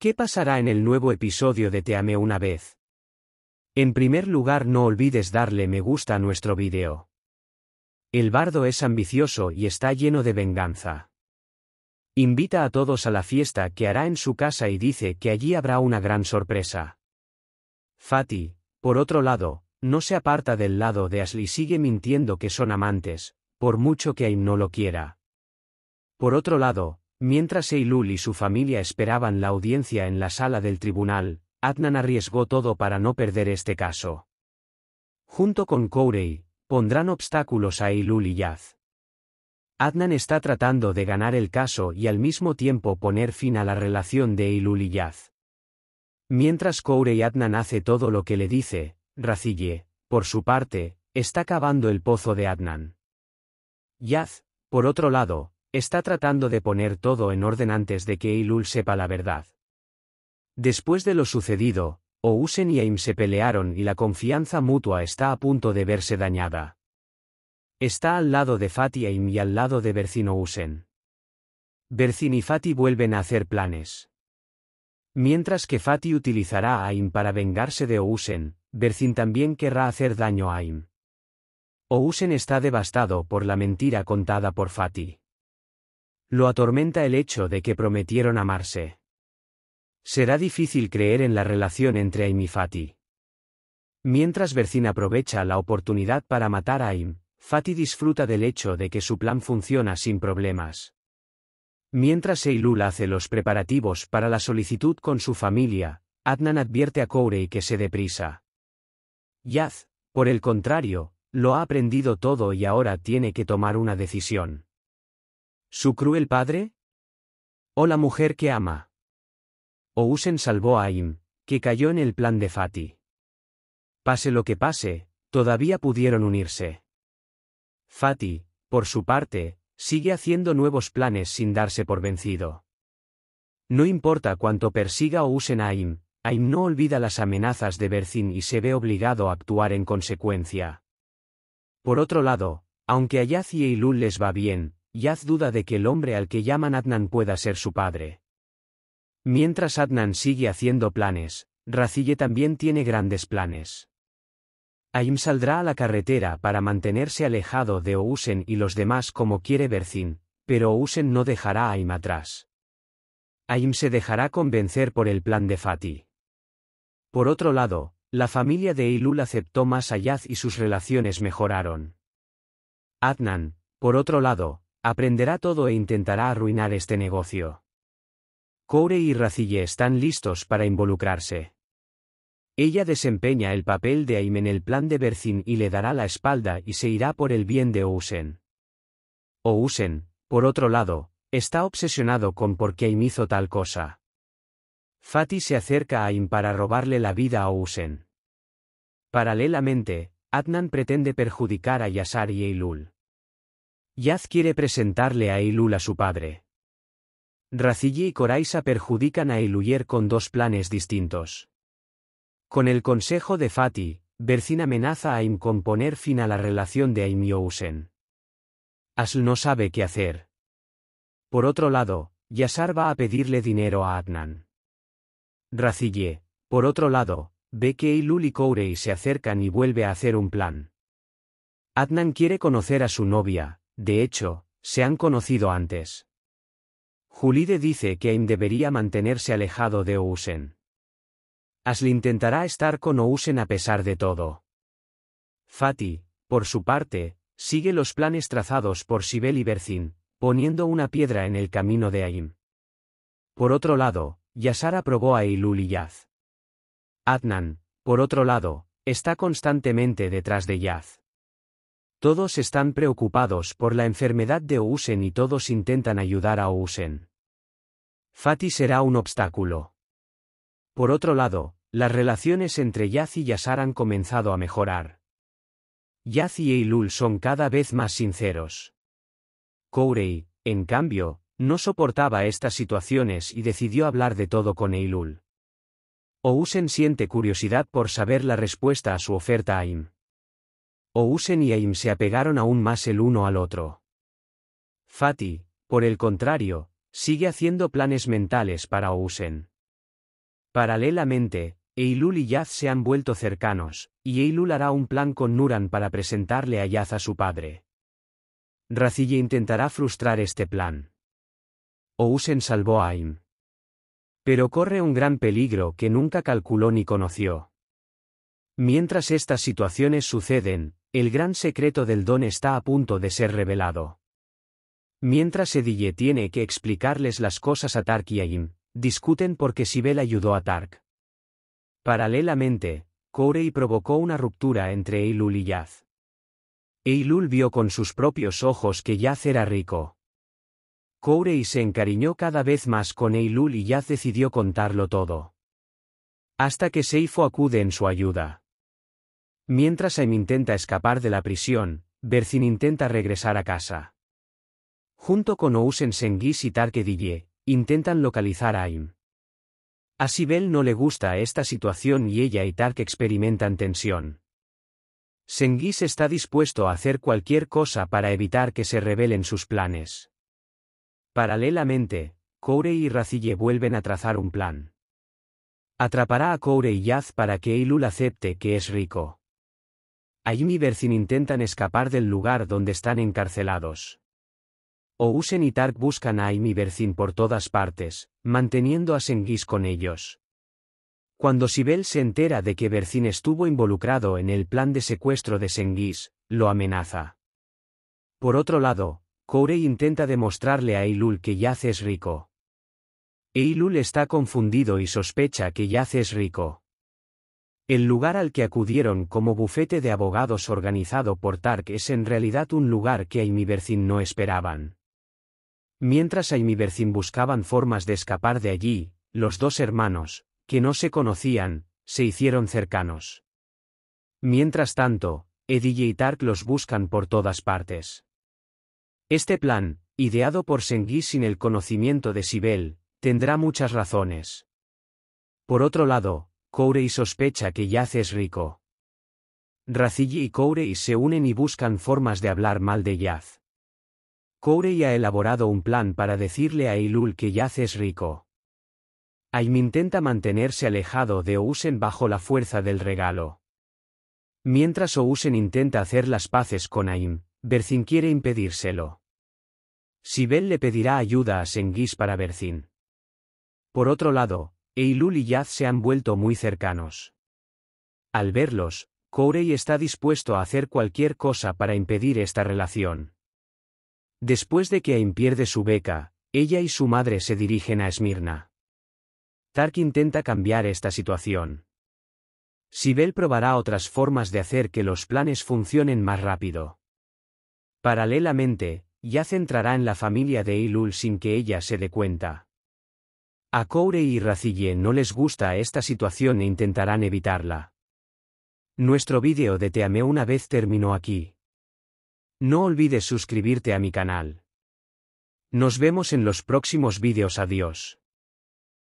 ¿Qué pasará en el nuevo episodio de Te Amé una vez? En primer lugar no olvides darle me gusta a nuestro vídeo. El bardo es ambicioso y está lleno de venganza. Invita a todos a la fiesta que hará en su casa y dice que allí habrá una gran sorpresa. Fati, por otro lado, no se aparta del lado de Asli y sigue mintiendo que son amantes, por mucho que Aim no lo quiera. Por otro lado, Mientras Eilul y su familia esperaban la audiencia en la sala del tribunal, Adnan arriesgó todo para no perder este caso. Junto con Kourei, pondrán obstáculos a Eilul y Yaz. Adnan está tratando de ganar el caso y al mismo tiempo poner fin a la relación de Eilul y Yaz. Mientras y Adnan hace todo lo que le dice, Racille, por su parte, está cavando el pozo de Adnan. Yaz, por otro lado, Está tratando de poner todo en orden antes de que Eilul sepa la verdad. Después de lo sucedido, Ousen y Aim se pelearon y la confianza mutua está a punto de verse dañada. Está al lado de Fati Aim y al lado de Bercin Ousen. Bercin y Fati vuelven a hacer planes. Mientras que Fati utilizará a Aim para vengarse de Ousen, Bercin también querrá hacer daño a Aim. Ousen está devastado por la mentira contada por Fati. Lo atormenta el hecho de que prometieron amarse. Será difícil creer en la relación entre Aim y Fati. Mientras Bercin aprovecha la oportunidad para matar a Aim, Fati disfruta del hecho de que su plan funciona sin problemas. Mientras Eilul hace los preparativos para la solicitud con su familia, Adnan advierte a Corey que se deprisa. Yaz, por el contrario, lo ha aprendido todo y ahora tiene que tomar una decisión. ¿Su cruel padre? ¿O la mujer que ama? Ousen salvó a Aim, que cayó en el plan de Fati. Pase lo que pase, todavía pudieron unirse. Fati, por su parte, sigue haciendo nuevos planes sin darse por vencido. No importa cuánto persiga Ousen a Aim, Aim no olvida las amenazas de Bercin y se ve obligado a actuar en consecuencia. Por otro lado, aunque a y Lul les va bien, Yaz duda de que el hombre al que llaman Adnan pueda ser su padre. Mientras Adnan sigue haciendo planes, Racille también tiene grandes planes. Aim saldrá a la carretera para mantenerse alejado de Ousen y los demás como quiere Bercin, pero Ousen no dejará a Aim atrás. Aim se dejará convencer por el plan de Fatih. Por otro lado, la familia de Ilul aceptó más a Yaz y sus relaciones mejoraron. Adnan, por otro lado, Aprenderá todo e intentará arruinar este negocio. Koure y Racille están listos para involucrarse. Ella desempeña el papel de Aim en el plan de Berzin y le dará la espalda y se irá por el bien de Ousen. Ousen, por otro lado, está obsesionado con por qué Aim hizo tal cosa. Fati se acerca a Aim para robarle la vida a Ousen. Paralelamente, Adnan pretende perjudicar a Yasar y Eilul. Yaz quiere presentarle a Ilul a su padre. Racille y Coraisa perjudican a Iluyer con dos planes distintos. Con el consejo de Fati, Bercin amenaza a Im con poner fin a la relación de Aim y Asl no sabe qué hacer. Por otro lado, Yasar va a pedirle dinero a Adnan. Racille, por otro lado, ve que Ilul y se acercan y vuelve a hacer un plan. Adnan quiere conocer a su novia, de hecho, se han conocido antes. Julide dice que Aim debería mantenerse alejado de Ousen. Asli intentará estar con Ousen a pesar de todo. Fati, por su parte, sigue los planes trazados por Sibel y Bercin, poniendo una piedra en el camino de Aim. Por otro lado, Yasar aprobó a Ilul y Yaz. Adnan, por otro lado, está constantemente detrás de Yaz. Todos están preocupados por la enfermedad de Ousen y todos intentan ayudar a Ousen. Fati será un obstáculo. Por otro lado, las relaciones entre Yaz y Yasar han comenzado a mejorar. Yaz y Ilul son cada vez más sinceros. Kourei, en cambio, no soportaba estas situaciones y decidió hablar de todo con Eilul. Ousen siente curiosidad por saber la respuesta a su oferta a Im. Ousen y Aim se apegaron aún más el uno al otro. Fati, por el contrario, sigue haciendo planes mentales para Ousen. Paralelamente, Eilul y Yaz se han vuelto cercanos, y Eilul hará un plan con Nuran para presentarle a Yaz a su padre. Racille intentará frustrar este plan. Ousen salvó a Aim. Pero corre un gran peligro que nunca calculó ni conoció. Mientras estas situaciones suceden, el gran secreto del don está a punto de ser revelado. Mientras Edille tiene que explicarles las cosas a Tark y discuten porque Sibel ayudó a Tark. Paralelamente, Corey provocó una ruptura entre Eilul y Yaz. Eilul vio con sus propios ojos que Yaz era rico. Corey se encariñó cada vez más con Eilul y Yaz decidió contarlo todo. Hasta que Seifo acude en su ayuda. Mientras Aim intenta escapar de la prisión, Bercin intenta regresar a casa. Junto con Ousen Sengis y Tarke intentan localizar a Aim. A Sibel no le gusta esta situación y ella y Tark experimentan tensión. Sengis está dispuesto a hacer cualquier cosa para evitar que se revelen sus planes. Paralelamente, Koure y Racille vuelven a trazar un plan. Atrapará a Koure y Yaz para que Eilul acepte que es rico. Ayumi y intentan escapar del lugar donde están encarcelados. Ousen y Tark buscan a Ayumi y por todas partes, manteniendo a Sengis con ellos. Cuando Sibel se entera de que Bercin estuvo involucrado en el plan de secuestro de Sengis, lo amenaza. Por otro lado, Kourei intenta demostrarle a Eilul que Yace es rico. Eilul está confundido y sospecha que Yace es rico. El lugar al que acudieron como bufete de abogados organizado por Tark es en realidad un lugar que Aimibercin no esperaban. Mientras Aimibercin buscaban formas de escapar de allí, los dos hermanos, que no se conocían, se hicieron cercanos. Mientras tanto, Edille y Tark los buscan por todas partes. Este plan, ideado por Sengui sin el conocimiento de Sibel, tendrá muchas razones. Por otro lado, y sospecha que Yaz es rico. Racilli y y se unen y buscan formas de hablar mal de Yaz. y ha elaborado un plan para decirle a Ilul que Yaz es rico. Aim intenta mantenerse alejado de Ousen bajo la fuerza del regalo. Mientras Ousen intenta hacer las paces con Aim, Bercin quiere impedírselo. Sibel le pedirá ayuda a Sengis para Bercin. Por otro lado, Eilul y Yaz se han vuelto muy cercanos. Al verlos, Corey está dispuesto a hacer cualquier cosa para impedir esta relación. Después de que Aim pierde su beca, ella y su madre se dirigen a Esmirna. Tark intenta cambiar esta situación. Sibel probará otras formas de hacer que los planes funcionen más rápido. Paralelamente, Yaz entrará en la familia de Eilul sin que ella se dé cuenta. A Coure y Racille no les gusta esta situación e intentarán evitarla. Nuestro vídeo de Te amé una vez terminó aquí. No olvides suscribirte a mi canal. Nos vemos en los próximos vídeos adiós.